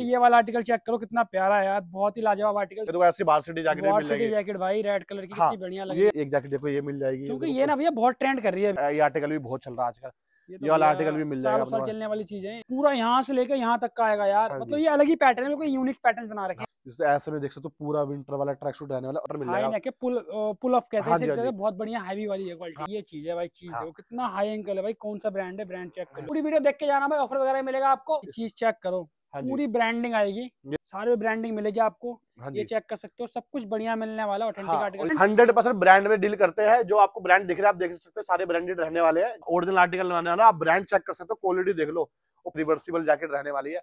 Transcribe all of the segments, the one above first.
ये वाला article check करो कितना प्यारा है यार बहुत ही लाजवाब आर्टिकल तो ऐसी वार्सिटी जैकेट वार्सिटी जैकेट भाई रेड कलर की हाँ, कितनी बढ़िया लगी ये एक जैकेट देखो ये मिल जाएगी क्योंकि ये ना भैया बहुत ट्रेंड कर रही है ये आर्टिकल भी बहुत चल रहा है आजकल ये तो वाला आर्टिकल भी मिल जाएगा साल चलने वाली चीज है पूरा यहाँ से लेकर यहाँ तक का आएगा यार हाँ मतलब ये अलग ही पैटर्न है कोई यूनिक पैटर्न बना रखे जिससे हाँ, तो ऐसे में देख सकते हो पूरा विंटर वाला ट्रैक सूट रहने वाला और मिल जाएगा के पुल पुल ऑफ कहते हैं हाँ, हाँ बहुत बढ़िया हैवी वाली है क्वालिटी ये चीज है भाई चीज देखो कितना हाई एंकल है भाई कौन सा ब्रांड है ब्रांड चेक करो पूरी वीडियो देख के जाना भाई ऑफर वगैरह मिलेगा आपको चीज चेक करो हाँ पूरी ब्रांडिंग आएगी सारे ब्रांडिंग मिलेगी आपको हाँ ये चेक कर सकते हो सब कुछ बढ़िया मिलने वाला authentic article hundred percent brand में डील करते हैं जो आपको ब्रांड दिख रहे है आप देख सकते हो सारे ब्रांडेड रहने वाले हैं ओरिजिनल आर्टिकल रहने आप ब्रांड चेक कर सकते हो क्वालिटी देख लो रिवर्सिबल जैकेट रहने वाली है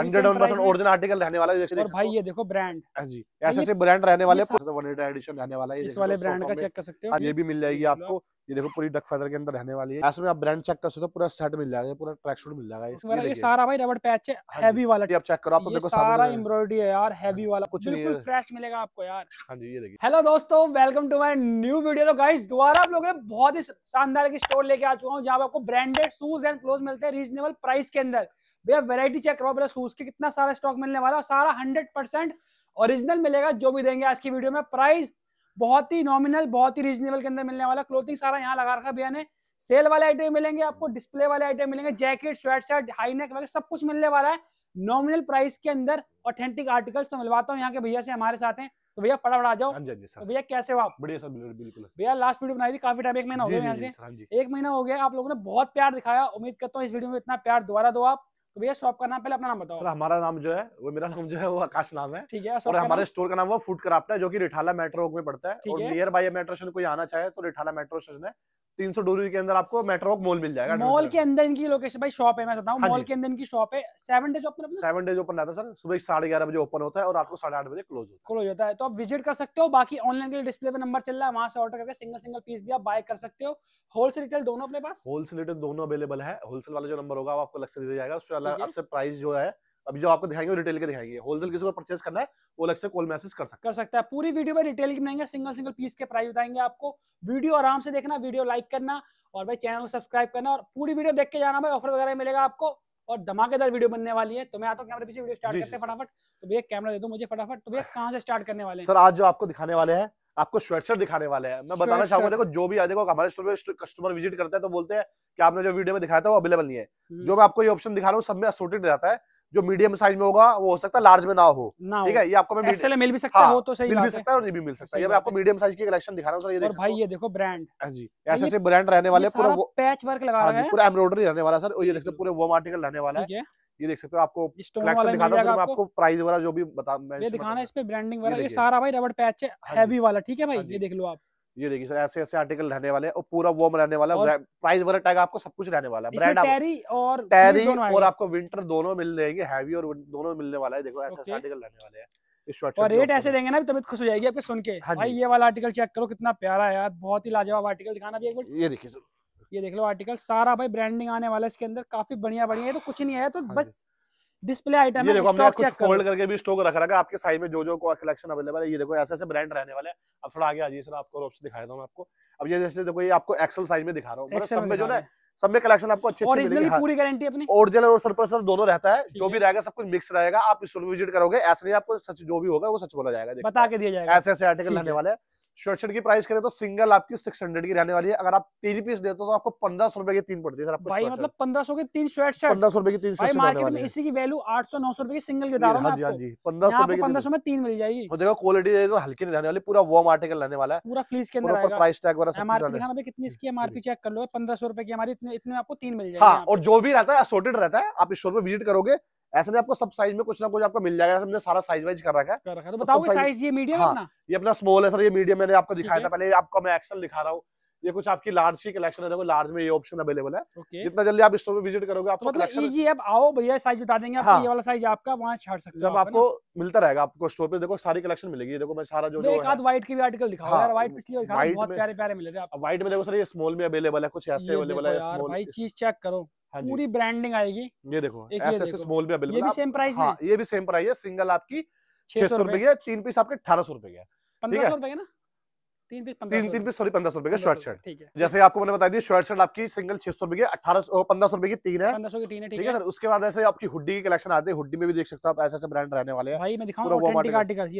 हंड्रेड परसेंट ओरिजिनल आर्टिकल रहने वाला है और भाई ये देखो ब्रांड हाँ जी ऐसे ऐसे ब्रांड रहने वाले वन एडिशन रहने वाला है इस वाले ब्रांड का चेक कर सकते हो ये भी मिल जाएगी आपको ये देखो पूरी डक फेदर के अंदर रहने वाली है इसमें आप ब्रांड चेक कर सकते हो पूरा सेट मिल जाएगा पूरा ट्रैक सूट मिल जाएगा ये, मतलब ये, सारा भाई रबड़ पैच है हैवी हाँ वाला आप चेक करो आप तो देखो सारा एम्ब्रॉयडरी है यार हैवी हाँ वाला कुछ बिल्कुल फ्रेश मिलेगा आपको यार हां जी ये देखिए हेलो दोस्तों welcome to my new video तो गाइस दोबारा आप लोगों ने बहुत ही शानदार की स्टोर लेके आ चुका हूं जहां आपको ब्रांडेड शूज एंड क्लोथ मिलते हैं रीजनेबल प्राइस के अंदर भैया वेरायटी चेक करो पहले शूज के कितना सारा स्टॉक मिलने वाला है सारा हंड्रेड ओरिजिनल मिलेगा जो भी देंगे आज की वीडियो में प्राइस बहुत ही नॉमिनल बहुत ही रीजनेबल के अंदर मिलने वाला क्लोथिंग सारा यहाँ लगा रखा भैया ने सेल वाले आइटम मिलेंगे आपको डिस्प्ले वाले आइटम मिलेंगे जैकेट स्वेट शर्ट हाईनेक वगैरह सब कुछ मिलने वाला है नॉमिनल प्राइस के अंदर ऑथेंटिक आर्टिकल्स तो मिलवाता हूँ यहाँ के भैया से हमारे साथ हैं तो भैया फटाफट आ जाओ हाँ हाँ तो भैया कैसे हो आप बढ़िया सर बिल्कुल भैया लास्ट वीडियो बनाई थी काफी टाइम एक महीना हो गया यहाँ से हाँ एक महीना हो गया आप लोगों ने बहुत प्यार दिखाया उम्मीद करता हूँ इस वीडियो में इतना प्यार दोबारा दो आप तो भैया शॉप का नाम पहले अपना नाम बताओ सर हमारा नाम जो है वो मेरा नाम जो है वो आकाश नाम है ठीक है और हमारे स्टोर का नाम वो फूड क्राफ्ट है जो कि रिठाला मेट्रो में पड़ता है और नियर बाई मेट्रो स्टेशन कोई आना चाहे तो रिठाला मेट्रो स्टेशन है तीन सौ डोरी के अंदर आपको मेट्रोक मॉल मिल जाएगा मॉल हाँ के अंदर इनकी लोकेशन भाई शॉप है मैं बताऊँ मॉल के अंदर इनकी शॉप है seven days open seven days open रहता है सर सुबह साढ़े ग्यारह बजे ओपन होता है और रात को साढ़े आठ बजे क्लोज होता है क्लोज होता है तो आप विजिट कर सकते हो बाकी ऑनलाइन के डिस्प्ले पर नंबर चल रहा है वहां से ऑर्डर करके सिंगल सिंगल पीस भी आप बाय कर सकते हो होलसेल रिटेल दोनों अपने पास होलसेल रिटेल दोनों अवेलेबल है होलसेल वाला जो नंबर होगा आपको लक्ष्य दिया जाएगा उस पर वाला आपसे प्राइस जो है अभी जो आपको दिखाएंगे रिटेल के दिखाएंगे होलसेल किसी को परचेस करना है वो अलग से कॉल मैसेज कर सकता है कर सकता है पूरी वीडियो में रिटेल की बनाएंगे सिंगल सिंगल पीस के प्राइस बताएंगे आपको वीडियो आराम से देखना वीडियो लाइक करना और भाई चैनल को सब्सक्राइब करना और पूरी वीडियो देख के जाना भाई ऑफर वगैरह मिलेगा आपको और धमाकेदार वीडियो बनने वाली है तो मैं आता हूँ कैमरे पीछे वीडियो स्टार्ट करते हैं फटाफट तो भैया कैमरा दे दो मुझे फटाफट तो भैया कहाँ से स्टार्ट करने वाले सर आज जो आपको दिखाने वाले हैं आपको स्वेटशर्ट दिखाने वाले हैं मैं बताना चाहूंगा देखो जो भी देखो हमारे स्टोर में कस्टमर विजिट करता है तो बोलते हैं कि आपने जो वीडियो में दिखाया था वो अवेलेबल नहीं है हम्म। जो मैं आपको ये ऑप्शन दिखा रहा हूँ सब में असोटेड रहता है जो मीडियम साइज में होगा वो हो सकता है लार्ज में ना हो ठीक है ये आपको मैं मिल भी सकता हाँ, हो तो सही मिल भी सकता है और ये भी मिल सकता है ये मैं आपको मीडियम साइज की कलेक्शन दिखा रहा हूँ ये भाई ये देखो ब्रांड हाँ जी ऐसे ऐसे ब्रांड रहने वाले पूरा पैच वर्क लगा हाँ पूरा एम्ब्रॉयडरी रहने वाला सर ये देखते पूरे वो आर्टिकल रहने वाला है ये देख सकते हो आपको तो आपको प्राइस वगैरह जो भी बता मैं दिखाना है इस पे ब्रांडिंग वगैरह ये सारा भाई रबड़ पैच है हैवी हाँ वाला ठीक है भाई हाँ ये देख लो आप ये देखिए सर ऐसे ऐसे आर्टिकल रहने वाले और पूरा वॉर्म रहने वाला प्राइस वगैरह टैग आपको सब कुछ रहने वाला है टैरी और टैरी और आपको विंटर दोनों मिल रहेंगे हैवी और दोनों मिलने वाला है देखो ऐसे ऐसे आर्टिकल रहने वाले हैं और रेट ऐसे देंगे ना तो तबियत खुश हो जाएगी आपके सुन के हाँ भाई ये वाला आर्टिकल चेक करो कितना प्यारा है यार बहुत ही लाजवाब आर्टिकल दिखाना भी एक बार ये देखिए सर ये देख लो आर्टिकल सारा भाई ब्रांडिंग आने वाला है इसके अंदर काफी बढ़िया बढ़िया है तो कुछ नहीं है तो हाँ बस डिस्प्ले आइटम ये देखो हमने कुछ फोल्ड करके भी स्टॉक रखा रखा आपके साइड में जो जो को कलेक्शन अवेलेबल है ये देखो ऐसे ऐसे ब्रांड रहने वाले हैं अब थोड़ा आगे आ जाइए सर आपको रोप्स दिखाया था मैं आपको अब ये जैसे देखो ये आपको एक्सेल साइज में दिखा रहा हूँ मतलब सब में जो है सब में कलेक्शन आपको अच्छे ओरिजिनल हाँ। पूरी गारंटी अपनी ओरिजिनल और सरप्लस दोनों रहता है जो भी रहेगा सब कुछ मिक्स रहेगा आप इस विजिट करोगे ऐसे नहीं आपको सच जो भी होगा वो सच बोला जाएगा बता के दिया जाएगा ऐसे ऐसे आर्टिकल रहने वाले हैं शर्ट की प्राइस करें तो सिंगल आपकी सिक्स हंड्रेड की रहने वाली है अगर आप तीन पीस देते हो तो आपको पंद्रह सौ रुपए की तीन पड़ती है सर भाई मतलब पंद्रह सौ के तीन शर्ट शर्ट पंद्रह सौ रुपए की तीन शर्ट मार्केट में इसी की वैल्यू आठ सौ नौ सौ रुपए की सिंगल के दाम हाँ जी हाँ जी पंद्रह सौ रुपए पंद्रह सौ में तीन मिल जाएगी और देखो क्वालिटी तो हल्की नहीं रहने वाली पूरा वो आर्टिकल रहने वाला है पूरा फ्लीस के अंदर प्राइस टैग वगैरह एमआरपी तो कितनी इसकी एमआरपी हम्म। चेक कर लो पंद्रह सौ रुपए की हमारी इतने आपको तीन मिल जाएगी हाँ, और जो भी रहता है रहता है आप इस शोर विजिट करोगे ऐसा नहीं आपको सब साइज में कुछ ना कुछ आपको मिल जाएगा हमने सारा साइज वाइज कर रखा है कर रखा है तो, तो बताओ साइज ये मीडियम हाँ, ना ये अपना स्मॉल है सर ये मीडियम मैंने आपको दिखाया था पहले आपको मैं एक्सल दिखा रहा हूँ ये कुछ आपकी लार्ज की कलेक्शन है देखो लार्ज में ये ऑप्शन अवेलेबल है okay. जितना जल्दी आप स्टोर में विजिट करोगे आपको तो मतलब आप आओ भैया साइज बता देंगे हाँ। ये वाला साइज आपका वहाँ छाट सकते जब आपको मिलता रहेगा आपको स्टोर पे देखो सारी कलेक्शन मिलेगी देखो मैं सारा जो एक आध व्हाइट की भी आर्टिकल दिखाओ व्हाइट पिछली बहुत प्यारे प्यारे मिले थे व्हाइट में देखो सर ये स्मॉल में अवेलेबल है कुछ ऐसे अवेलेबल है चीज चेक करो हाँ पूरी ब्रांडिंग आएगी ये देखो ऐसे स्मॉल भी अवेलेबल ये भी सेम प्राइस हाँ, ये भी सेम प्राइस है सिंगल आपकी छह सौ रुपए की है तीन पीस आपके अठारह सौ रुपए की है पंद्रह सौ रुपए ना तीन तीन पीस सॉरी पंद्रह सौ रुपए का शर्ट शर्ट जैसे आपको मैंने बताया शर्ट शर्ट आपकी सिंगल छह सौ रुपए की अठारह पंद्रह सौ रुपए की तीन है पंद्रह सौ की तीन है ठीक है सर उसके बाद ऐसे आपकी हुडी की कलेक्शन आते हैं हुडी में भी देख सकते हो आप ऐसे ऐसे ब्रांड रहने वाले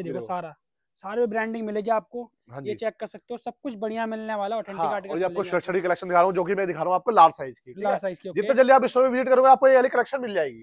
देखो सारा सारे ब्रांडिंग मिलेगी आपको हाँ ये चेक कर सकते हो सब कुछ बढ़िया मिलने वाला ऑथेंटिक हाँ, और आपको शर्ट शर्ट कलेक्शन दिखा रहा हूँ जो कि मैं दिखा रहा हूँ आपको लार्ज साइज की लार्ज साइज की जितने जल्दी आप इस विजिट करोगे आपको ये वाली कलेक्शन मिल जाएगी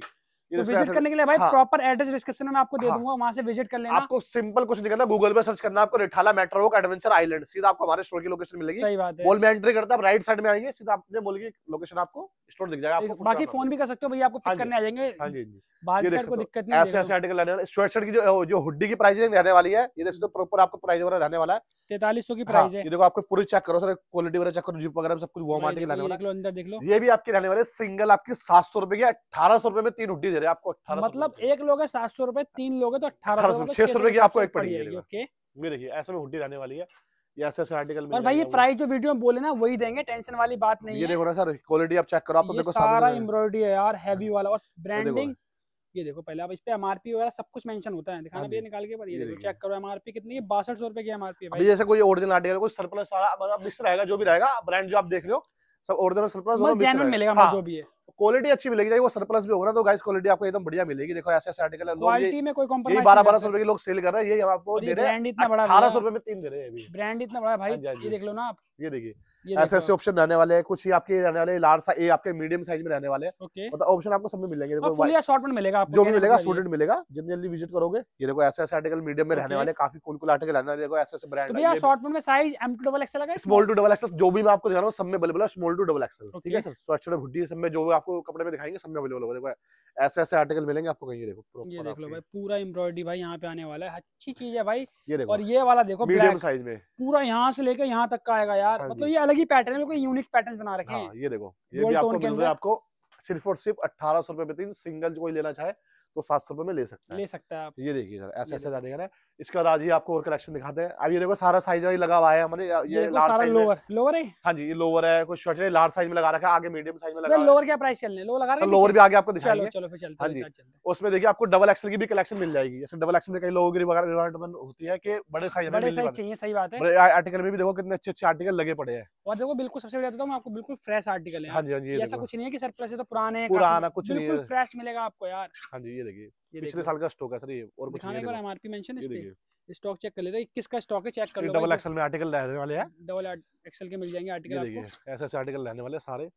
तो विजिट तो करने के लिए भाई हाँ, प्रॉपर एड्रेस डिस्क्रिप्शन में आपको दे हाँ, दूंगा वहां से विजिट कर लेना आपको सिंपल कुछ नहीं करना गूगल पे सर्च करना आपको रिठाला मेट्रो एडवेंचर आइलैंड सीधा आपको हमारे स्टोर की लोकेशन मिलेगी सही बात है मॉल में एंट्री करते हैं राइट साइड में आएंगे सीधा आपने बोल की लोकेशन आपको स्टोर दिख जाएगा बाकी फोन भी कर सकते हो भैया आपको पिक हाँ करने आ जाएंगे हाँ हाँ बाहर को दिक्कत नहीं ऐसे ऐसे आर्टिकल वाले स्वेटशर्ट की जो जो की प्राइस रहने वाली है ये देखो प्रॉपर आपको प्राइस वगैरह रहने वाला है तैतालीस सौ की प्राइस है ये देखो आपको पूरी चेक करो सर क्वालिटी वगैरह चेक करो जिप वगैरह सब कुछ वो वाला है ये भी रहने वाले सिंगल आपकी सात सौ रुपए की अठारह सौ रुपए में तीन हुड्डी रहे आपको मतलब एक लोग है सात सौ रुपए तीन लोग है तो अठारह सौ छह सौ रुपए की आपको एक पड़ेगी ओके देखिए ऐसे में हुडी रहने वाली है ऐसे आर्टिकल में और भाई ये प्राइस जो वीडियो में बोले ना वही देंगे टेंशन वाली बात नहीं ये देखो ना सर क्वालिटी आप चेक करो आप तो देखो सारा एम्ब्रॉयडरी है यार हैवी हाँ। वाला और ब्रांडिंग ये देखो पहले आप इस पे एमआरपी वगैरह सब कुछ मेंशन होता है दिखाना हाँ निकाल के पर ये, देखो चेक करो एमआरपी कितनी है बासठ सौ रुपए की एमआरपी है जैसे कोई ओरिजिनल आर्टिकल कोई सरप्लस सारा मतलब मिक्स रहेगा जो भी रहेगा ब्रांड जो आप देख रहे हो सब ओरिजिनल सरप्लस मिलेगा हाँ। जो भी है क्वालिटी अच्छी मिलेगी चाहे वो सरप्लस भी होगा तो गाइस क्वालिटी आपको एकदम बढ़िया मिलेगी देखो ऐसे ऐसे आर्टिकल है बारह बारह सौ रुपए के लोग सेल कर रहे हैं ये हम आपको दे रहे हैं अठारह सौ रुपए में तीन दे रहे हैं ब्रांड इतना बड़ा भाई हाँ हाँ देख लो ना आप ये देखिए ऐसे ऐसे ऑप्शन रहने वाले हैं कुछ ही आपके रहने वाले लार्ज ए आपके मीडियम साइज में रहने वाले हैं मतलब ऑप्शन आपको सब में मिलेंगे मिलेगा जो भी मिलेगा स्टूडेंट मिलेगा जितनी जल्दी विजिट करोगे ये देखो ऐसे ऐसे आर्टिकल मीडियम में रहने वाले काफी कुल कुल आर्टिकल रहने वाले देखो ऐसे ऐसे ब्रांड तो में size M to double XL small to double XL जो भी मैं आपको दिखा रहा हूँ सब में अवेलेबल है स्मॉल टू डबल एक्सल ठीक है सर स्वच्छ शर्ट हुडी सब में जो भी आपको कपड़े में दिखाएंगे सब में अवेलेबल होगा देखो ऐसे ऐसे आर्टिकल मिलेंगे आपको कहीं देखो ये देख लो भाई पूरा एम्ब्रॉयडरी भाई यहाँ पे आने वाला है अच्छी चीज है भाई ये देखो और ये वाला देखो मीडियम साइज में पूरा यहाँ से लेकर यहाँ तक का आएगा यार हाँ मतलब ये अलग ही पैटर्न में कोई यूनिक पैटर्न बना रखे हैं हाँ, ये देखो ये भी आपको मिल रहा है आपको सिर्फ और सिर्फ अठारह सौ रुपए में सिंगल कोई लेना चाहे तो सात सौ रुपए में ले सकता है ले सकता है आप ये देखिए सर ऐसे ऐसे जाने का इसके बाद आज ही आपको और कलेक्शन दिखाते हैं अब ये देखो सारा साइज लगा हुआ है हमारे ये लार्ज साइज लोअर लोअर है हाँ जी ये लोअर है कुछ शर्ट है लार्ज साइज में लगा रखा है आगे मीडियम साइज में लगा लोअर क्या प्राइस चल रहे लोअर लगा रहे लोअर भी आगे आपको दिखाएंगे चलो फिर हाँ चलते हैं उसमें देखिए आपको डबल एक्सल की भी कलेक्शन मिल जाएगी जैसे डबल एक्सल में कई लोगों की रिक्वायरमेंट होती है कि बड़े साइज में चाहिए सही बात है आर्टिकल में भी देखो कितने अच्छे अच्छे आर्टिकल लगे पड़े हैं और देखो बिल्कुल सबसे बढ़िया तो आपको बिल्कुल फ्रेश आर्टिकल है हाँ जी, हाँ जी, ऐसा कुछ नहीं है कि सर प्लस तो पुराने पुराना कुछ बिल्कुल नहीं फ्रेश मिलेगा आपको यार हाँ जी ये देखिए पिछले साल का स्टॉक है सर ये और कुछ नहीं है एमआरपी मेंशन है स्टॉक चेक कर लेते हैं किसका स्टॉक है चेक कर डबल एक्सल तो। में आर्टिकल रहने वाले हैं डबल हाँ, एक्सल के मिल जाएंगे आर्टिकल आपको ऐसे ऐसे आर्टिकल रहने वाले सारे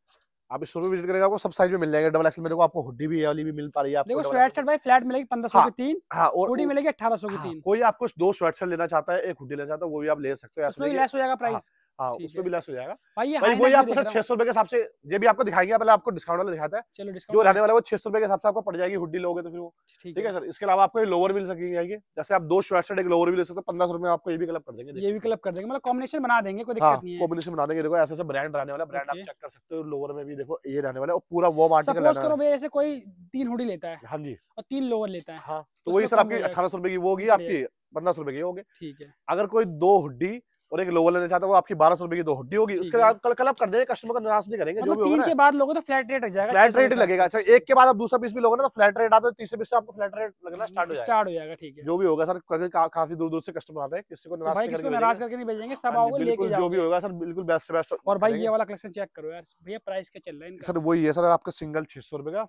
आप इस शोरूम विजिट करेगा आपको सब साइज में मिल जाएंगे डबल एक्सल में देखो आपको हुडी भी वाली भी मिल पा रही है देखो स्वेट शर्ट भाई फ्लैट मिलेगी पंद्रह सौ हाँ, की तीन हाँ, और हुडी मिलेगी अठारह सौ की हाँ, तीन कोई आपको दो स्वेट शर्ट लेना चाहता है एक हुडी लेना चाहता है वो भी आप ले सकते हो इसमें लेस हो जाएगा प्राइस हाँ भी लेस हो जाएगा भाई वही आपको छह सौ रुपए के हिसाब से ये भी आपको दिखाएंगे पहले आपको डिस्काउंट वाला दिखाता है जो रहने वाला वो छह सौ रुपए के हिसाब से आपको पड़ जाएगी हुडी लोगे तो फिर वो ठीक है सर इसके अलावा आपको लोअर भी ले सकेंगे जैसे आप दो शर्ट शर्ट एक लोअर भी ले सकते पंद्रह सौ रुपए आपको ये भी क्लब कर देंगे ये भी क्लब कर देंगे मतलब कॉम्बिनेशन बना देंगे कोई दिक्कत हाँ, नहीं कॉम्बिनेशन बना देंगे देखो ऐसे ऐसे ब्रांड रहने वाला ब्रांड आप चेक कर सकते हो लोअर में भी देखो ये रहने वाला और पूरा वो आर्टिकल ऐसे कोई तीन हुडी लेता है हाँ जी और तीन लोअर लेता है हाँ, तो वही सर आपकी अठारह सौ रुपए की वो होगी आपकी पंद्रह सौ रुपए की होगी ठीक है अगर कोई दो हुडी और एक लोअर लेना चाहता है वो आपकी बारह सौ रुपए की दो हड्डी होगी उसके बाद कल कल आप कर देंगे कस्टमर का नाराज नहीं करेंगे मतलब तीन के बाद लोगों तो फ्लैट रेट लग जाएगा फ्लैट रेट लगेगा अच्छा एक के बाद आप दूसरा पीस भी लोगों ना तो फ्लैट रेट आते तीसरे पीस से आपको फ्लैट रेट लगना स्टार्ट हो जाएगा ठीक है जो भी होगा सर काफी दूर दूर से कस्टमर आते हैं किसी को नाराज करके नाराज करके नहीं भेजेंगे सब हाँ आओगे लेके जो भी होगा सर बिल्कुल बेस्ट से बेस्ट और भाई ये वाला कलेक्शन चेक करो यार भैया प्राइस क्या चल रहा है सर वही है सर आपका सिंगल छह सौ रुपए का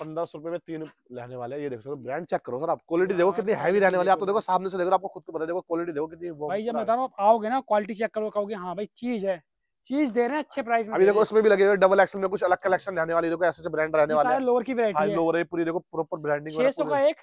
पंद्रह सौ रुपए में तीन रहने वाले ये देख सकते हो ब्रांड चेक करो सर आप क्वालिटी देखो कितनी हैवी रहने वाली आप तो देखो सामने से देखो आपको खुद को पता देखो क्वालिटी देखो कितनी भाई जब बता आप आओगे ना क्वालिटी चेक करो कहोगे हाँ भाई चीज है चीज दे रहे हैं अच्छे प्राइस में अभी देखो उसमें भी लगे हुए डबल एक्सल में कुछ अलग कलेक्शन रहने वाली देखो ऐसे ब्रांड रहने वाले हैं लोअर की वैरायटी हाँ, है लोअर है पूरी देखो प्रॉपर ब्रांडिंग 600 का एक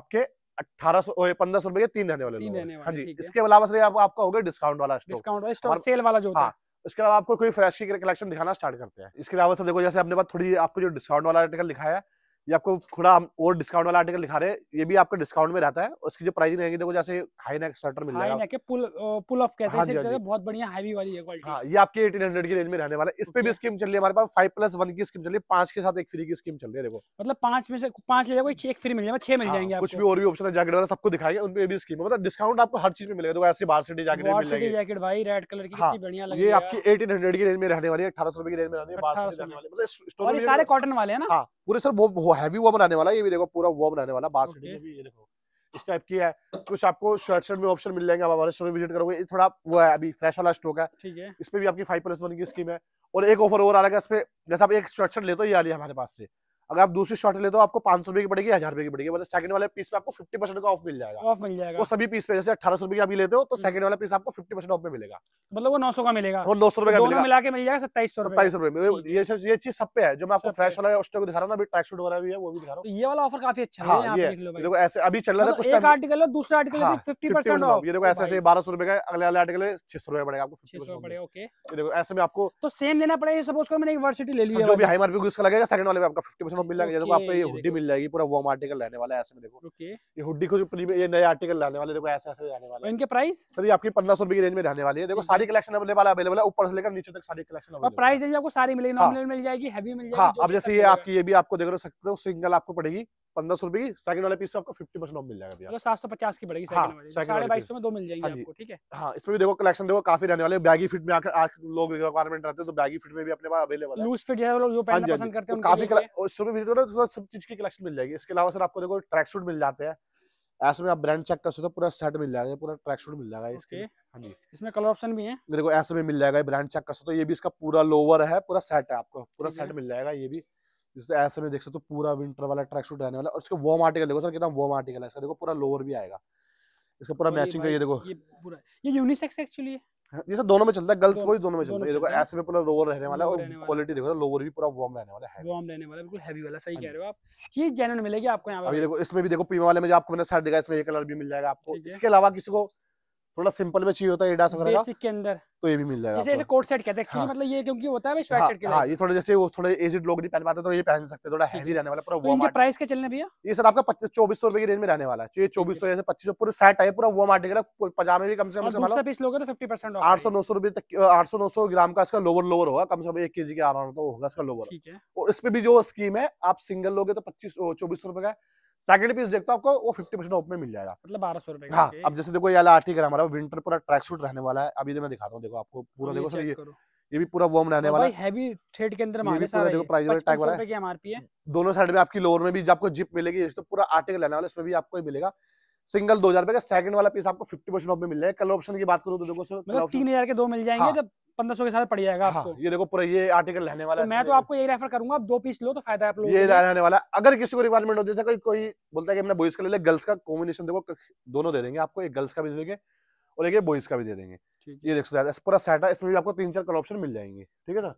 आपके अठारह सौ पंद्रह सौ रुपए के तीन रहने वाले तीन रहने वाले हाँ जी इसके अलावा सर आप, आपका हो गया डिस्काउंट वाला स्टॉक डिस्काउंट वाला स्टॉक सेल वाला जो होता हाँ, है इसके अलावा आपको कोई फ्रेश की कलेक्शन दिखाना स्टार्ट करते हैं इसके अलावा सर तो देखो जैसे अपने पास थोड़ी आपको जो डिस्काउंट वाला आर्टिकल लिखा है ये आपको थोड़ा और डिस्काउंट वाला आर्टिकल दिखा रहे हैं ये भी आपका डिस्काउंट में रहता है उसकी जो प्राइसिंग रहेगी देखो जैसे हाई नेक स्वेटर मिल जाएगा high neck pull pull of कहते हैं हाँ, हाँ बहुत बढ़िया हैवी वाली है क्वालिटी हाँ ये आपके 1800 की रेंज में रहने वाला है इस पे भी स्कीम चल रही है हमारे पास फाइव प्लस वन की स्कीम चल रही है पांच के साथ एक फ्री की स्कीम चल रही है देखो मतलब पांच में से पांच ले जाओ एक फ्री मिल जाएगा छह मिल हाँ, जाएंगे कुछ भी और भी ऑप्शन है जैकेट वगैरह सबको दिखाएंगे उन पे भी स्कीम है मतलब डिस्काउंट आपको हर चीज में मिलेगा देखो ऐसी बाहर सिटी जैकेट जैकेट भाई रेड कलर की हाँ, कितनी बढ़िया लग रही है ये आपकी 1800 की रेंज में रहने वाली है 1800 रुपए की रेंज में रहने वाली है मतलब सारे कॉटन वाले हैं ना हां पूरे सर वो हैवी वॉर्म बनाने वाला ये भी देखो पूरा वॉर्म बनाने वाला बास okay. इस टाइप की है कुछ आपको शर्ट शर्ट में ऑप्शन मिल जाएंगे आप हमारे स्टोर में विजिट करोगे ये थोड़ा वो है अभी फ्रेश वाला स्टॉक है ठीक है इस पे भी आपकी फाइव प्लस वन की स्कीम है और एक ऑफर और आ रहा है इस पर जैसे आप एक शर्ट शर्ट लेते हो ये आ रही है हमारे पास से अगर आप दूसरी शर्ट ले तो आपको पांच सौ की पड़ेगी हजार रुपए की पड़ेगी मतलब सेकंड वाले पीस पे आपको फिफ्टी परसेंट का ऑफ मिल जाएगा ऑफ मिल जाएगा वो सभी पीस पे जैसे अठारह सौ रुपए आप लेते हो तो सेकंड हम्म। वाला पीस आपको फिफ्टी परसेंट ऑफ में मिलेगा मतलब वो नौ सौ का मिलेगा वो नौ सौ रुपए मिला के मिल जाएगा सत्ताईस सत्ताईस रुपए ये ये चीज सब पे है जो मैं आपको फ्रेश वाला स्टॉक दिखा रहा हूँ अभी ट्रैक सूट वगैरह भी है वो भी दिखा रहा तो हूँ ये वाला ऑफर काफी अच्छा है हाँ, देखो ऐसे अभी चल रहा था मतलब कुछ आर्टिकल है दूसरा आर्टिकल फिफ्टी परसेंट ऑफ ये देखो ऐसे ऐसे बारह सौ रुपए का अगले वाले आर्टिकल छह सौ रुपए पड़ेगा आपको छह सौ पड़ेगा ओके देखो ऐसे में आपको तो सेम लेना पड़ेगा सपोज कर मैंने एक वर्सिटी ले लिया जो भी हाई मार्केट उसका लगेगा सेकंड वाले आपका फिफ्टी को मिल जाएगा देखो आपको ये हुडी मिल जाएगी पूरा वॉम आर्टिकल रहने वाला है ऐसे में देखो ये हुडी को जो ये नए आर्टिकल रहने वाले देखो ऐसे ऐसे रहने वाले इनके प्राइस सर ये आपकी पंद्रह सौ रुपए की रेंज में रहने वाली है देखो सारी कलेक्शन अवेलेबल अवेलेबल है ऊपर से लेकर नीचे तक सारी कलेक्शन और प्राइस आपको सारी मिलेगी नॉर्मल हाँ। मिल जाएगी हैवी मिल जाएगी हाँ अब जैसे ये आपकी ये भी आपको देख सकते हो सिंगल आपको पड़ेगी पंद्रह सौ रुपए की सेकंड वाले पीस में आपको फिफ्टी परसेंट ऑफ मिल जाएगा भैया सात सौ पचास की पड़ेगी हाँ, साढ़े बाईस में दो मिल जाएंगे हाँ आपको ठीक है हाँ इसमें भी देखो कलेक्शन देखो काफी रहने वाले बैगी फिट में आज लोग रिक्वायरमेंट रहते हैं तो बैगी फिट में भी अपने पास अवेलेबल है लूज फिट जो है लोग जो हाँ हाँ पसंद करते हैं काफी सब चीज की कलेक्शन मिल जाएगी इसके अलावा सर आपको देखो ट्रैक सूट मिल जाते हैं ऐसे में आप ब्रांड चेक कर सकते हो पूरा सेट मिल जाएगा पूरा ट्रैक सूट मिल जाएगा इसके हाँ जी इसमें कलर ऑप्शन भी है देखो ऐसे में मिल जाएगा ब्रांड चेक कर सकते हो ये भी इसका पूरा लोवर है पूरा सेट है आपको पूरा सेट मिल जाएगा ये भी जिससे ऐसे में देख सकते हो तो पूरा विंटर वाला ट्रैक सूट रहने वाला और इसका वॉम आर्टिकल देखो सर कितना वॉम आर्टिकल है इसका देखो पूरा लोअर भी आएगा इसका पूरा मैचिंग का ये देखो ये यूनिसेक्स एक्चुअली है हाँ, ये सर दोनों में चलता है गर्ल्स बॉयज दोनों में चलता है ये देखो ऐसे में पूरा लोअर रहने वाला और क्वालिटी देखो लोअर भी पूरा वार्म रहने वाला है वार्म रहने वाला बिल्कुल हैवी वाला सही हाँ कह रहे हो आप चीज जेन्युइन मिलेगी आपको यहां पर अभी देखो इसमें भी देखो पीमा वाले में जो आपको मैंने सेट दिखाया इसमें ये कलर भी मिल जाएगा आपको इसके अलावा किसी को थोड़ा सिंपल में चाहिए होता है एडास वगैरह के अंदर तो ये भी मिल जाएगा जैसे कोट सेट कहते हैं हाँ। मतलब ये क्योंकि होता है स्वेट सेट हाँ, के हाँ, ये थोड़े जैसे वो थोड़े एजिड लोग नहीं पहन पाते तो ये पहन सकते थोड़ा हैवी रहने वाला पूरा वार्म तो प्राइस के चलने भैया ये सर आपका चौबीस सौ रुपए की रेंज में रहने वाला है तो चौबीस सौ से पच्चीस पूरा सेट है पूरा वार्म आर्टिकल पजामे भी कम से कम पीस मतलब तो आठ सौ नौ सौ रुपए तक आठ सौ नौ सौ ग्राम का इसका लोवर लोवर होगा कम से कम एक के जी के आराम होगा इसका लोवर और इसमें भी जो स्कीम है आप सिंगल लोगे तो पच्चीस चौबीस सौ रुपए का सेकंड पीस देखता आपको वो फिफ्टी परसेंट ऑफ में मिल जाएगा मतलब बारह सौ रुपए हाँ अब जैसे देखो ये आर्टिकल है हमारा विंटर पूरा ट्रैक सूट रहने वाला है अभी तो मैं दिखाता हूँ देखो आपको पूरा देखो सर ये ये भी पूरा हाँ वॉर्म तो रहने वाला है हैवी थ्रेड के अंदर टैग वाला है दोनों साइड में आपकी लोअर में भी आपको जिप मिलेगी तो पूरा आर्टिकल रहने वाला इसमें भी आपको मिलेगा सिंगल दो हजार का सेकंड वाला पीस आपको फिफ्टी परसेंट ऑफ में मिल जाएगा कलर ऑप्शन की बात करूँ तो देखो मतलब तीन हजार के दो मिल जाएंगे हाँ। जब पंद्रह सौ के साथ पड़ जाएगा हाँ, आपको ये देखो पूरा ये आर्टिकल रहने वाला तो मैं तो आपको यही रेफर करूंगा आप दो पीस लो तो फायदा आप ये रहने वाला अगर किसी को रिक्वायरमेंट होती है कोई कोई बोलता है कि बॉयज का ले गर्ल्स का कॉम्बिनेशन देखो दोनों दे देंगे आपको एक गर्ल्स का भी दे देंगे और एक बॉयज का भी दे देंगे ये देख सकते हैं पूरा सेट है इसमें भी आपको तीन चार कलर ऑप्शन मिल जाएंगे ठीक है सर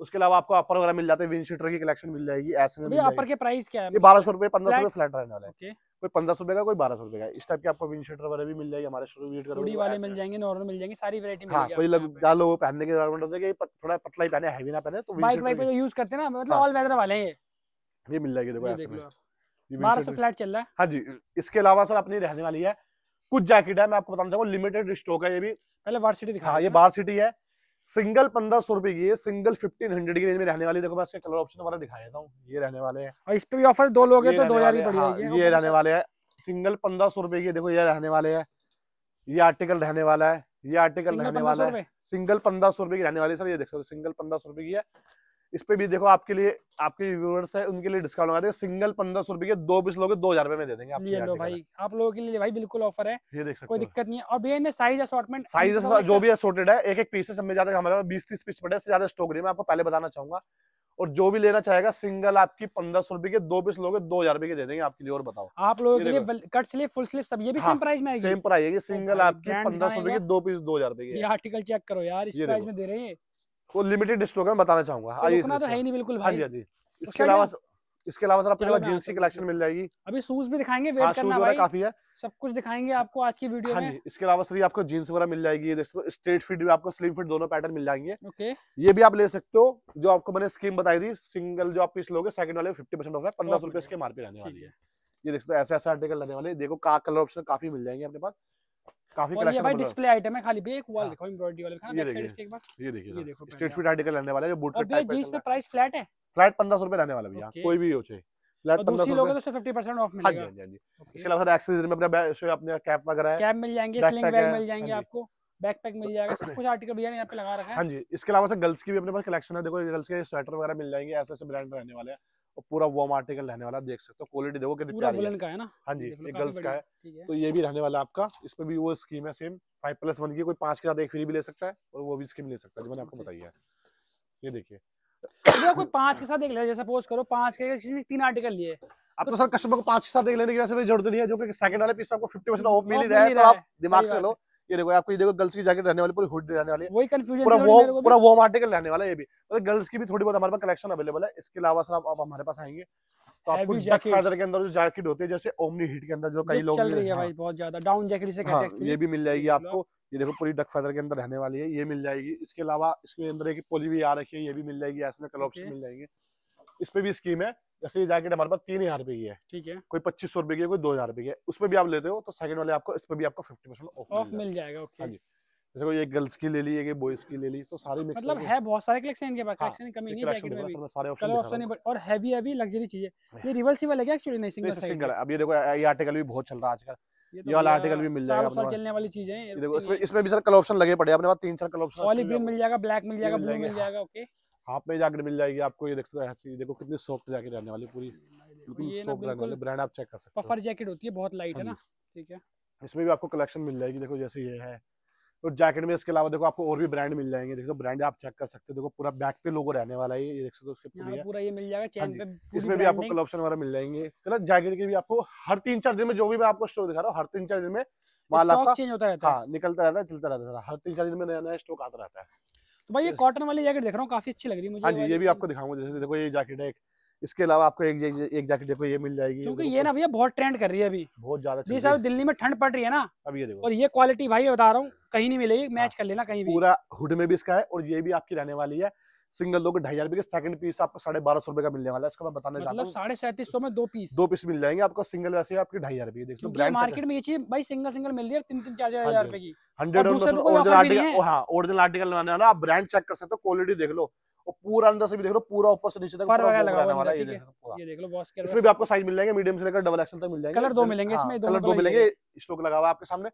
उसके अलावा आपको अपर वगैरह मिल जाते हैं विंडशीटर की कलेक्शन मिल जाएगी ऐसे में अपर के प्राइस क्या है बारह सौ रुपए पंद्रह सौ फ्लैट रहने वाला है कोई पंद्रह सौ रुपए का कोई बारह सौ रुपए का इस टाइप के आपको विंडशीटर वगैरह भी मिल जाएगी हमारे शुरू वीट करोगे तो वाले मिल जाएंगे नॉर्मल मिल जाएंगे सारी वैरायटी हाँ, कोई लोग ज्यादा लोग पहनने के थोड़ा पतला ही पहने हैवी ना पहने तो बाइक वाइक यूज करते ना मतलब ऑल हाँ। वेदर वाले ये मिल जाएगी देखो ऐसे में बारह सौ फ्लैट चल रहा है हाँ जी इसके अलावा सर अपनी रहने वाली है कुछ जैकेट है मैं आपको बताना चाहूंगा लिमिटेड स्टॉक है ये भी पहले बार सिटी दिखा हाँ, ये बार सिटी है सिंगल पंद्रह सौ रुपए की सिंगल फिफ्टीन हंड्रेड की रेंज में रहने वाली देखो मैं इसका कलर ऑप्शन वाला दिखाया था ये रहने वाले हैं और इस पे भी ऑफर दो लोग तो दो हजार हाँ, ये रहने वाले हैं सिंगल पंद्रह सौ रुपए की देखो ये रहने वाले हैं ये आर्टिकल रहने वाला है ये आर्टिकल रहने वाला है सिंगल पंद्रह सौ रुपए की रहने वाली सर ये देख सकते सिंगल पंद्रह सौ रुपए की है इस पे भी देखो आपके लिए आपके व्यूअर्स है उनके लिए डिस्काउंट लगा देंगे सिंगल पंद्रह सौ रुपए के दो पीस लोगे दो हजार रुपए में दे देंगे ये लो भाई आप लोगों के लिए भाई बिल्कुल ऑफर है ये देख सकते कोई दिक्कत नहीं है और भैया साइज असॉर्टमेंट साइज जो भी असोटेड है एक एक पीस है ज्यादा हमारे बीस तीस पीस पड़े ज्यादा स्टॉक नहीं मैं आपको पहले बताना चाहूंगा और जो भी लेना चाहेगा सिंगल आपकी पंद्रह सौ रुपए के दो पीस लोगे दो हजार रुपए के दे देंगे आपके लिए और बताओ आप लोगों के लिए कट स्लीव फुल स्लीव सब ये भी सेम हाँ, प्राइस में आएगी सेम प्राइस आएगी सिंगल oh आपकी पंद्रह सौ रुपए के दो पीस दो हजार रुपए के आर्टिकल चेक करो यार इस प्राइस में दे रहे हैं तो लिमिटेड स्टॉक है बताना चाहूंगा तो आइए तो है ही नहीं बिल्कुल हाँ भाई हाँ जी हाँ इसके अलावा इसके अलावा सर आपके पास जींस की कलेक्शन मिल जाएगी अभी शूज भी दिखाएंगे वेट हाँ, करना भाई काफी है सब कुछ दिखाएंगे आपको आज की वीडियो हाँ में इसके अलावा सर आपको जींस वगैरह मिल जाएगी ये देखो स्ट्रेट फिट भी आपको स्लिम फिट दोनों पैटर्न मिल जाएंगे ओके ये भी आप ले सकते हो जो आपको मैंने स्कीम बताई थी सिंगल जो आप पीस लोगे सेकंड वाले फिफ्टी परसेंट ऑफ है पंद्रह सौ रुपए इसके मार्केट आने वाली है ये देख सकते ऐसे ऐसे आर्टिकल रहने वाले देखो का कलर ऑप्शन काफी मिल जाएंगे अपने पास काफी कलेक्शन भाई डिस्प्ले आइटम है खाली एक वॉल देखो एम्ब्रॉयडरी वाले खाना बैक साइड इसके एक बार ये देखिए ये हाँ, देखो स्ट्रेट फिट आर्टिकल रहने वाला है जो बूट टाइप है जींस पे प्राइस फ्लैट है फ्लैट 1500 रुपए रहने वाला भैया कोई भी हो चाहे फ्लैट लोगों तो 50% ऑफ मिलेगा हां जी हां हाँ हाँ जी इसके अलावा सर एक्सेसरीज में अपने अपने कैप वगैरह है कैप मिल जाएंगे स्लिंग बैग मिल जाएंगे आपको बैकपैक मिल जाएगा सब कुछ आर्टिकल भैया ने पे लगा रखा है जी इसके अलावा सर गर्ल्स की भी अपने पास कलेक्शन है देखो गर्ल्स के स्वेटर वगैरह मिल जाएंगे ऐसे ऐसे ब्रांड रहने वाले हैं और पूरा वॉम आर्टिकल रहने वाला देख सकते हो क्वालिटी देखो कितनी प्यारी है का है ना हाँ जी एक गर्ल्स का है तो ये भी रहने वाला आपका इस पर भी वो स्कीम है सेम फाइव प्लस वन की कोई पांच के साथ एक फ्री भी ले सकता है और वो भी स्कीम ले सकता है जो मैंने आपको बताई है ये देखिए तो कोई पांच के साथ एक ले सपोज करो पांच के किसी ने तीन आर्टिकल लिए अब तो, तो सर कस्टमर को पांच के साथ देख लेने की वैसे जरूरत नहीं है जो कि सेकंड वाले पीस आपको 50% ऑफ मिल ही रहा है तो आप दिमाग से लो ये देखो आपको ये देखो गर्ल्स की जैकेट रहने वाली पूरी हुड रहने वाली वही कंफ्यूजन पूरा वो पूरा वॉम आर्टिकल रहने वाला ये भी मतलब गर्ल्स की भी थोड़ी बहुत हमारे पास कलेक्शन अवेलेबल है इसके अलावा सर आप हमारे पास आएंगे तो आपको डक फादर के अंदर जो जैकेट होती है जैसे ओमनी हीट के अंदर जो कई लोग चल रही है हाँ। भाई बहुत ज्यादा डाउन जैकेट से ये भी मिल जाएगी आपको ये देखो पूरी डक फादर के अंदर रहने वाली है ये मिल जाएगी इसके अलावा इसके अंदर एक पोली भी आ रखी है ये भी मिल जाएगी ऐसे कलर ऑप्शन मिल जाएंगे इस पे भी स्कीम है जैसे ये जैकेट हमारे पास तीन हजार रुपए की है ठीक है कोई पच्चीस सौ रुपए की है कोई दो हजार रुपए की है उसमें भी आप लेते हो तो सेकंड वाले आपको इस पे भी आपको फिफ्टी परसेंट ऑफ मिल जाएगा ओके हाँ जी जैसे कोई एक गर्ल्स की ले ली एक बॉयज की ले ली तो सारी मिक्स मतलब है बहुत सारे कलेक्शन इनके पास कलेक्शन हाँ, कमी नहीं जैकेट में सारे ऑप्शन ऑप्शन है और हैवी हैवी लग्जरी चीजें ये रिवर्सिबल तो है क्या एक्चुअली नहीं सिंगल सिंगल है अब ये देखो ये आर्टिकल भी बहुत चल रहा है आजकल ये तो वाला आर्टिकल भी मिल जाएगा साल चलने वाली चीजें हैं देखो इसमें इसमें भी सर कलर ऑप्शन लगे पड़े अपने पास तीन चार कलर ऑप्शन ऑलिव ग्रीन मिल जाएगा ब्लैक मिल जाएगा ब्लू मिल जाएगा ओके हाथ में जाकर मिल जाएगी आपको ये देखो देखो कितनी सॉफ्ट जैकेट रहने वाली पूरी ब्रांड आप चेक कर सकते हो पफर जैकेट होती है बहुत लाइट है हाँ ना ठीक है इसमें भी आपको कलेक्शन मिल जाएगी देखो जैसे ये है और तो जैकेट में इसके अलावा देखो आपको और भी ब्रांड मिल जाएंगे देखो ब्रांड आप चेक कर सकते हो देखो पूरा बैक पे लोगो रहने वाला है ये देख सकते हो उसके पूरी पूरा ये मिल जाएगा चैन हाँ पे इसमें भी आपको ऑप्शन वगैरह मिल जाएंगे कलर जैकेट के भी आपको हर तीन चार दिन में जो भी मैं आपको स्टोर दिखा रहा हूँ हर तीन चार दिन में माल आपका चेंज होता रहता है हाँ, निकलता रहता है चलता रहता है हर तीन चार दिन में नया नया स्टॉक आता रहता है तो भाई ये कॉटन वाली जैकेट देख रहा हूँ काफी अच्छी लग रही है मुझे हाँ जी ये भी आपको दिखाऊंगा जैसे देखो ये जैकेट है इसके अलावा आपको एक एक जैकेट देखो ये मिल जाएगी क्योंकि ये ना भैया बहुत ट्रेंड कर रही है अभी बहुत ज्यादा जी साहब दिल्ली में ठंड पड़ रही है ना अभी ये देखो और ये क्वालिटी भाई बता रहा हूँ कहीं नहीं मिलेगी मैच हाँ। कर लेना कहीं भी पूरा हुड में भी इसका है और ये भी आपकी रहने वाली है सिंगल लोग ढाई हजार रुपए सेकंड पीस आपको साढ़े बारह सौ रुपए का मिलने वाला है इसका मैं बताने मतलब साढ़े सैंतीस सौ में दो पीस दो पीस मिल जाएंगे आपको सिंगल वैसे आपके ढाई हजार रुपए मार्केट में ये चीज भाई सिंगल सिंगल मिल रही है तीन तीन चार चार हाँ हजार रुपए की ओरिजिनल आर्टिकल हाँ, बनाने वाला आप ब्रांड चेक कर सकते हो क्वालिटी देख लो और पूरा अंदर से भी देख लो पूरा ऊपर से नीचे तक पूरा हाँ। ये देख लो इसमें भी आपको साइज मिल जाएंगे मीडियम से लेकर डबल तक मिल जाएंगे कलर दो मिलेंगे हाँ, इसमें कलर दो मिलेंगे स्टॉक लगा हुआ आपके सामने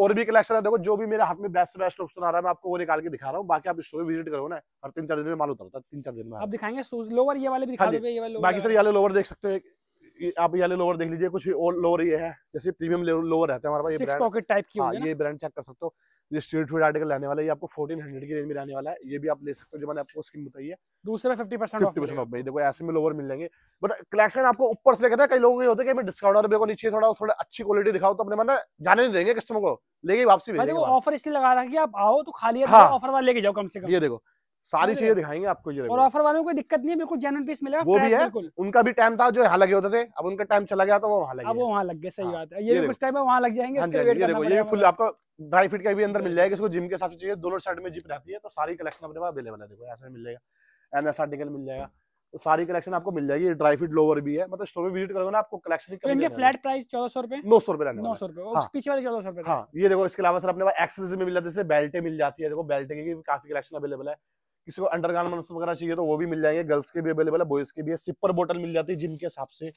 और भी कलेक्शन है देखो जो भी मेरे हाथ में बेस्ट बेस्ट ऑप्शन आ रहा है मैं आपको वो निकाल के दिखा रहा हूँ बाकी आप स्टोर विजिट करो ना हर तीन चार दिन में माल उतरता है तीन चार दिन में आप दिखाएंगे ये वाले भी दिखा ये वाले बाकी सर ये लोवर देख सकते हैं आप ये लोअर देख लीजिए कुछ और लोअर ये है जैसे प्रीमियम लोअर रहते हैं हमारे पास ये पॉकेट टाइप की हाँ, ये ब्रांड चेक कर सकते हो ये स्ट्रीट फूड आर्टिकल रहने वाला है ये आपको 1400 की रेंज में रहने वाला है ये भी आप ले सकते हो जो मैंने आपको स्कीम बताई है दूसरा 50 परसेंट फिफ्टी परसेंट ऑफ देखो ऐसे में लोअर मिल जाएंगे बट कलेक्शन आपको ऊपर से लेकर था कई लोग ये होते हैं कि मैं डिस्काउंट और देखो नीचे थोड़ा थोड़ा अच्छी क्वालिटी दिखाओ तो अपने मैंने जाने नहीं देंगे कस्टमर को लेके वापसी ऑफर इसलिए लगा रहा है कि आप आओ तो खाली ऑफर हाँ। वाला लेके जाओ कम से कम ये देखो सारी चीजें दिखाएंगे आपको ये और ऑफर वालों को दिक्कत नहीं है बिल्कुल जेनुअन पीस मिलेगा वो भी है उनका भी टाइम था जो यहाँ लगे होते थे अब उनका टाइम चला गया तो वो वहाँ लगे अब वो वहाँ लग गए सही हाँ, बात है ये भी कुछ टाइम है वहाँ लग जाएंगे हाँ हाँ ये फुल आपको ड्राई फिट का भी अंदर मिल जाएगा इसको जिम के हिसाब से चाहिए दोनों साइड में जिप रहती है तो सारी कलेक्शन अपने अवेलेबल है देखो ऐसे मिल जाएगा एन एस आर्टिकल मिल जाएगा तो सारी कलेक्शन आपको मिल जाएगी ड्राई फिट लोवर भी है मतलब स्टोर में विजिट करोगे ना आपको कलेक्शन तो इनके फ्लैट प्राइस चौदह सौ रुपए नौ सौ रुपए नौ सौ रुपए पीछे वाले चौदह सौ रुपए हाँ ये देखो इसके अलावा सर अपने पास एक्सेसरी में मिल जाती है बेल्टे मिल जाती है देखो बेल्टे की काफी कलेक्शन अवेलेबल है किसी को अंडर गार्मेंट्स वगैरह चाहिए तो वो भी मिल जाएंगे गर्ल्स के भी अवेलेबल है बॉयज के भी है सिपर बोटल मिल जाती है जिम के हिसाब से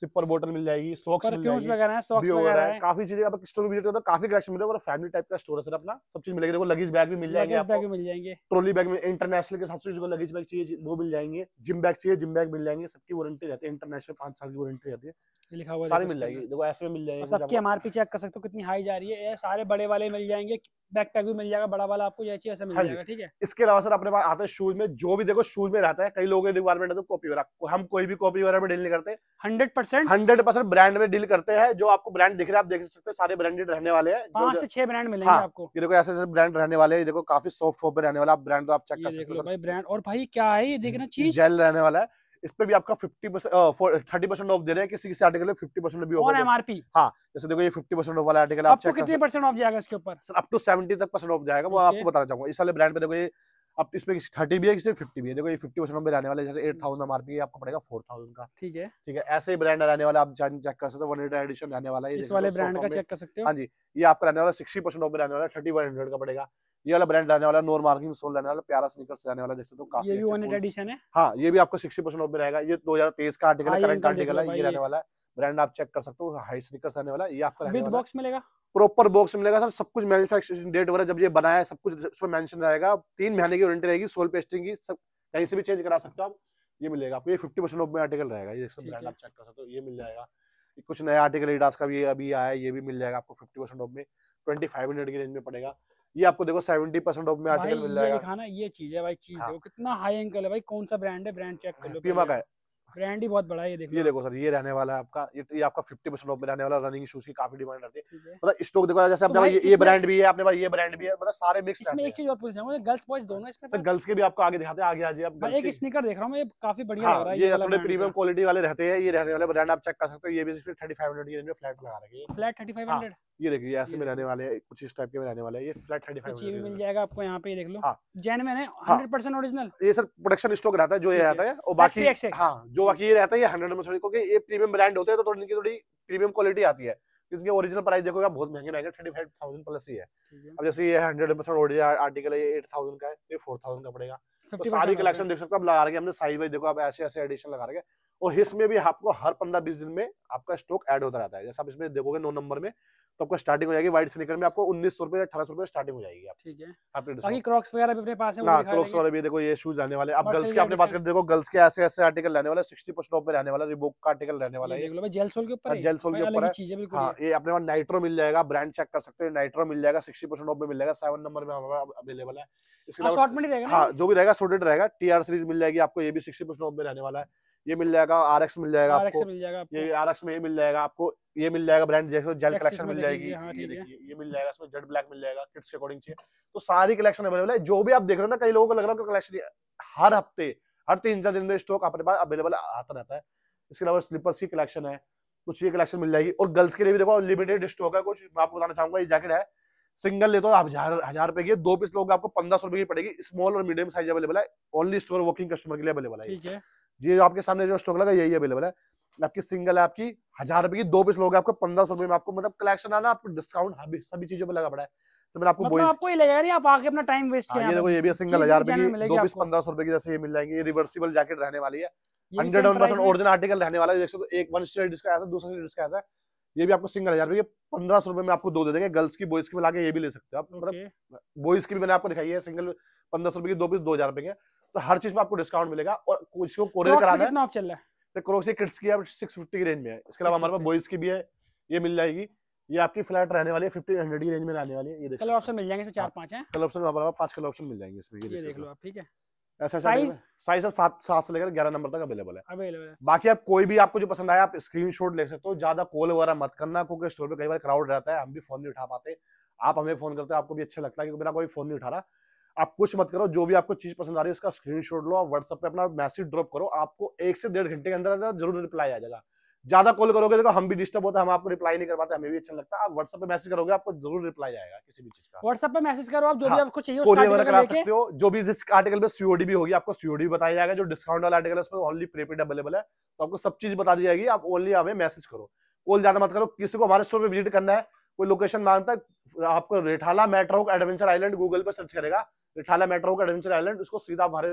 सिपर बोटल मिल जाएगी सॉक्स मिल सॉक्स वगैरह है काफी चीजें आप स्टोर विजिट करो तो काफी कलेक्शन मिलेगा और फैमिली टाइप का स्टोर है सर अपना सब चीज मिलेगी देखो लगेज बैग भी मिल जाएंगे आपको बैग मिल जाएंगे ट्रॉली बैग में इंटरनेशनल के हिसाब से जो लगेज बैग चाहिए वो मिल जाएंगे जिम बैग चाहिए जिम बैग मिल जाएंगे सबकी वारंटी रहती है इंटरनेशनल पांच साल की वारंटी रहती है लिखा हुआ सारी मिल जाएगी देखो ऐसे में मिल जाएंगे सबकी एमआरपी चेक कर सकते हो कितनी हाई जा रही है सारे बड़े वाले मिल जाएंगे बैकपैक भी मिल जाएगा बड़ा वाला आपको ऐसा मिल हाँ जाएगा ठीक है इसके अलावा सर अपने पास आता शूज में जो भी देखो शूज में रहता है कई लोगों के रिक्वायरमेंट है तो कॉपी वगैरह हम कोई भी कॉपी वगैरह में डील नहीं करते hundred percent hundred percent brand में डील करते हैं जो आपको ब्रांड दिख रहे हैं आप देख सकते हो सारे ब्रांडेड रहने वाले हैं पांच से छह ब्रांड मिलेंगे हाँ, आपको ये देखो ऐसे ब्रांड रहने वाले हैं देखो काफी सॉफ्ट फोप रहने वाला ब्रांड तो आप चेक कर सकते हो ब्रांड और भाई क्या है ये देखना चीज जेल रहने वाला है इस पे भी आपका fifty percent thirty percent off दे रहे हैं किसी किसी आर्टिकल में फिफ्टी परसेंट भी ऑन एमआरपी हाँ जैसे देखो ये फिफ्टी परसेंट ऑफ वाला आर्टिकल आपको कितने परसेंट ऑफ जाएगा इसके ऊपर सर अप टू सेवेंटी तक परसेंट ऑफ जाएगा वो आपको बताना चाहूंगा इस वाले ब्रांड पे देखो ये अब इसमें थर्टी भी है किसी फिफ्टी भी है देखो ये फिफ्टी परसेंट में रहने वाले जैसे हम्म। एट थाउजेंड एमआरपी आपको पड़ेगा फोर थाउजेंड का ठीक है ठीक है ऐसे ही ब्रांड रहने वाला आप जान चेक कर सकते हो वन हंड्रेड एडिशन रहने वाला है इस वाले ब्रांड का चेक कर सकते हो हाँ जी ये आपका रहने वाला सिक्सटी परसेंट ऑफ रहने वाला थर्टी वन हंड्रेड का पड़ेगा ये वाला ब्रांड रहने वाला नोर मार्किंग सोल रहने वाला प्यारा स्नीकर्स रहने वाला देख सकते हो काफी ये भी वन एडिशन है हाँ ये भी आपको सिक्सटी परसेंट ऑफ में रहेगा ये दो हजार तेईस का आर्टिकल है करंट हाँ, आर्टिकल है ये रहने वाला है ब्रांड आप चेक कर सकते हो हाई स्निकर्स रहने वाला ये आपका विद बॉक्स मिलेगा प्रॉपर बॉक्स मिलेगा सर सब कुछ मैन्युफैक्चरिंग डेट वगैरह जब ये बनाया है सब कुछ उसमें मेंशन रहेगा तीन महीने की वारंटी रहेगी सोल पेस्टिंग की सब कहीं से भी चेंज करा सकते हो आप ये मिलेगा आपको ये फिफ्टी परसेंट ऑफ में आर्टिकल रहेगा ये सब ब्रांड आप चेक कर सकते हो ये मिल जाएगा कुछ नया आर्टिकल एडास का भी अभी आया ये भी मिल जाएगा आपको फिफ्टी परसेंट ऑफ में ट्वेंटी फाइव हंड्रेड की रेंज में पड़ेगा ये आपको देखो सेवेंटी परसेंट ऑफ में आर्टिकल मिल जाएगा ये चीज है भाई चीज हाँ। देखो कितना हाई एंकल है भाई कौन सा ब्रांड है ब्रांड चेक कर लो पीमा का है ब्रांड ही बहुत बड़ा है ये देखो ये देखो सर ये रहने वाला है आपका ये, ये आपका 50 परसेंट ऑफ में रहने वाला रनिंग शूज की काफी डिमांड रहती है मतलब स्टॉक देखो जैसे तो अपने ये, ये ब्रांड भी है अपने पास ये ब्रांड भी है मतलब सारे मिक्स इसमें एक चीज और पूछना है गर्ल्स बॉयज दोनों इसमें सर गर्ल्स के भी आपको आगे दिखाते हैं आगे आ जाइए आप एक स्नीकर देख रहा हूं ये काफी बढ़िया हाँ, लग रहा है ये थोड़े प्रीमियम क्वालिटी वाले रहते हैं ये रहने वाले ब्रांड आप चेक कर सकते हो ये भी 3500 की रेंज में फ्लैट लगा रखे हैं फ्लैट 3500 ये देखिए ऐसे में रहने वाले हैं कुछ इस टाइप के में रहने वाले हैं ये फ्लैट थर्टी फाइव मिल, मिल जाएगा आपको यहाँ पे देख लो जैन में हंड्रेड परसेंट ओरिजिनल ये सर प्रोडक्शन स्टॉक रहता है जो ये रहता है और बाकी हाँ जो बाकी ये रहता है ये हंड्रेड में क्योंकि ये प्रीमियम ब्रांड होते हैं तो इनकी थोड़ी प्रीमियम क्वालिटी आती है क्योंकि ओरिजिनल प्राइस देखोगे बहुत महंगे महंगे थर्टी फाइव थाउजेंड प्लस ही है अब जैसे ये हंड्रेड परसेंट ओरिजिनल आर्टिकल है ये एट थाउजेंड का है ये फोर थाउजेंड का पड़ेगा तो सारी कलेक्शन देख सकते हो आप लगा रहे हमने साइज वाइज देखो आप ऐसे ऐसे एडिशन लगा रखे और हिस्स में भी आपको हर पंद्रह बीस दिन में आपका स्टॉक ऐड होता रहता है जैसे आप इसमें देखोगे नौ नंबर में तो आपको स्टार्टिंग हो जाएगी व्हाइट स्निकर में आपको उन्नीस सौ रुपए अठारह सौ रुपए स्टार्टिंग हो जाएगी ठीक है क्रॉक्स वगैरह भी पास देखो ये शूज आने वाले आप गर्ल्स की आपने बात कर देखो गर्ल्स के ऐसे ऐसे आर्टिकल रहने वाले सिक्सटी परसेंट ऑफ में रहने वाला रिबोक का आर्टिकल रहने वाला है जेल सोल के ऊपर हाँ, के ऊपर हाँ, ये अपने नाइट्रो मिल जाएगा ब्रांड चेक कर सकते हो नाइट्रो मिल जाएगा सिक्सटी परसेंट ऑफ में मिल जाएगा सेवन नंबर में अवेलेबल है हाँ, हाँ जो भी रहेगा सोडेड रहेगा टीआर सीरीज मिल जाएगी आपको ये भी सिक्सटी परसेंट ऑफ में रहने वाला है ये मिल जाएगा आर एक्स मिल जाएगा आपको मिल जाएगा आपको। ये आर एक्स में ये मिल जाएगा आपको ये मिल जाएगा ब्रांड जैसे जेल कलेक्शन मिल जाएगी हाँ, ये मिल जाएगा इसमें जेड ब्लैक मिल जाएगा किड्स के अकॉर्डिंग चाहिए तो सारी कलेक्शन अवेलेबल है जो भी आप देख रहे हो ना कई लोगों को लग रहा है कलेक्शन हर हफ्ते हर तीन चार दिन में स्टॉक अपने पास अवेलेबल आता रहता है इसके अलावा स्लीपर की कलेक्शन है कुछ ये कलेक्शन मिल जाएगी और गर्ल्स के लिए भी देखो लिमिटेड स्टॉक है कुछ मैं आपको बताना चाहूंगा ये जैकेट है सिंगल ले तो आप हजार हजार रुपए की दो पीस लोग आपको पंद्रह सौ रुपए की पड़ेगी स्मॉल और मीडियम साइज अवेलेबल है ओनली स्टोर वर्किंग कस्टमर के लिए अवेलेबल है जी जो आपके सामने जो स्टॉक लगा यही अवेलेबल है आपकी सिंगल है आपकी हजार रुपए की दो पीस लोग आपको पंद्रह सौ रुपए में आपको मतलब कलेक्शन आना आपको डिस्काउंट सभी चीजों पर लगा पड़ा है तो मैंने आपको मतलब आपको ये लगेगा नहीं आप आके अपना टाइम हाँ, वेस्ट किया ये देखो ये भी सिंगल हजार रुपए की दो पीस पंद्रह सौ रुपए की जैसे ये मिल जाएंगे ये रिवर्सिबल जैकेट रहने वाली है hundred one percent original article रहने वाला है देख सकते एक वन स्टेट डिस्क ऐसा दूसरा स्टेट डिस्क ऐसा ये भी आपको सिंगल हजार रुपये पंद्रह सौ रुपए में आपको दो दे देंगे गर्ल्स की बॉयज की मिला के ये भी ले सकते हो आप मतलब बॉयज की भी मैंने आपको दिखाई है सिंगल पंद्रह सौ रुपए की दो पीस दो हजार रुपए के तो हर चीज में आपको डिस्काउंट मिलेगा और इसको कोरियर कराना ऑफ चल रहा है क्रोसी किड्स तो की अब सिक्स फिफ्टी की रेंज में है इसके अलावा हमारे पास बॉयज की भी है ये मिल जाएगी ये आपकी फ्लैट रहने वाली है फिफ्टी हंड्रेड की रेंज में रहने वाली है ये कलर ऑप्शन मिल जाएंगे इसमें चार हाँ, पांच हैं कलर ऑप्शन हमारे पास पांच कलर ऑप्शन मिल जाएंगे इसमें ये देख लो आप ठीक है ऐसा साइज साइज सात सात से लेकर ग्यारह नंबर तक अवेलेबल है अवेलेबल है बाकी आप कोई भी आपको जो पसंद आया आप स्क्रीनशॉट ले सकते हो ज्यादा कॉल वगैरह मत करना क्योंकि स्टोर पे कई बार क्राउड रहता है हम भी फोन नहीं उठा पाते आप हमें फोन करते हो आपको भी अच्छा लगता है क्योंकि मेरा कोई फोन नहीं उठा रहा आप कुछ मत करो जो भी आपको चीज पसंद आ रही है उसका स्क्रीनशॉट लो व्हाट्सएप पे अपना मैसेज ड्रॉप करो आपको एक से डेढ़ घंटे के अंदर अंदर जरूर रिप्लाई आ जाएगा ज्यादा कॉल करोगे देखो हम भी डिस्टर्ब होता है हम आपको रिप्लाई नहीं कर पाते हमें भी अच्छा लगता है आप व्हाट्सएप पे मैसेज करोगे आपको जरूर रिप्लाई आएगा किसी भी चीज का व्हाट्सएप पे मैसेज करो आप जो भी हाँ, आपको चाहिए कोरियर वगैरह करा सकते हो जो भी जिस आर्टिकल पे सीओडी भी होगी आपको सीओडी बताया जाएगा जो डिस्काउंट वाला आर्टिकल है उसमें ओनली प्रीपेड अवेलेबल है तो आपको सब चीज बता दी जाएगी आप ओनली हमें मैसेज करो कॉल ज्यादा मत करो किसी को हमारे स्टोर पर विजिट करना है कोई लोकेशन मांगता है आपको रिठाला मेट्रोक एडवेंचर आइलैंड गूगल पर सर्च करेगा रिठाला मेट्रो का एडवेंचर आइलैंड उसको सीधा हमारे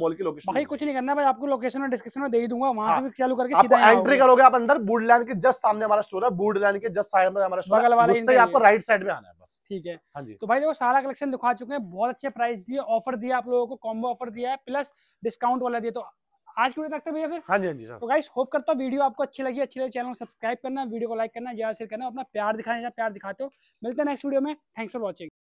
मॉल की लोकेशन भाई कुछ नहीं करना भाई आपको लोकेशन और डिस्क्रिप्शन में दे ही दूंगा वहां से हाँ। भी चालू करके सीधा एंट्री करोगे आप अंदर बूडलैंड के जस्ट सामने हमारा स्टोर है लैंड के जस्ट साइड में हमारा स्टोर बगल वाले आपको राइट साइड में आना है बस ठीक है हां जी तो भाई देखो सारा कलेक्शन दिखा चुके हैं बहुत अच्छे प्राइस दिए ऑफर दिया आप लोगों को कॉम्बो ऑफर दिया है प्लस डिस्काउंट वाला दिया तो आज की वीडियो तक भैया फिर हाँ जी हाँ जी तो गाइस होप करता हूँ वीडियो आपको अच्छी लगी अच्छी लगी चैनल को सब्सक्राइब करना वीडियो को लाइक करना ज्यादा शेयर करना अपना प्यार दिखाना प्यार दिखाते हो मिलते हैं नेक्स्ट वीडियो में थैंक्स फॉर वॉचिंग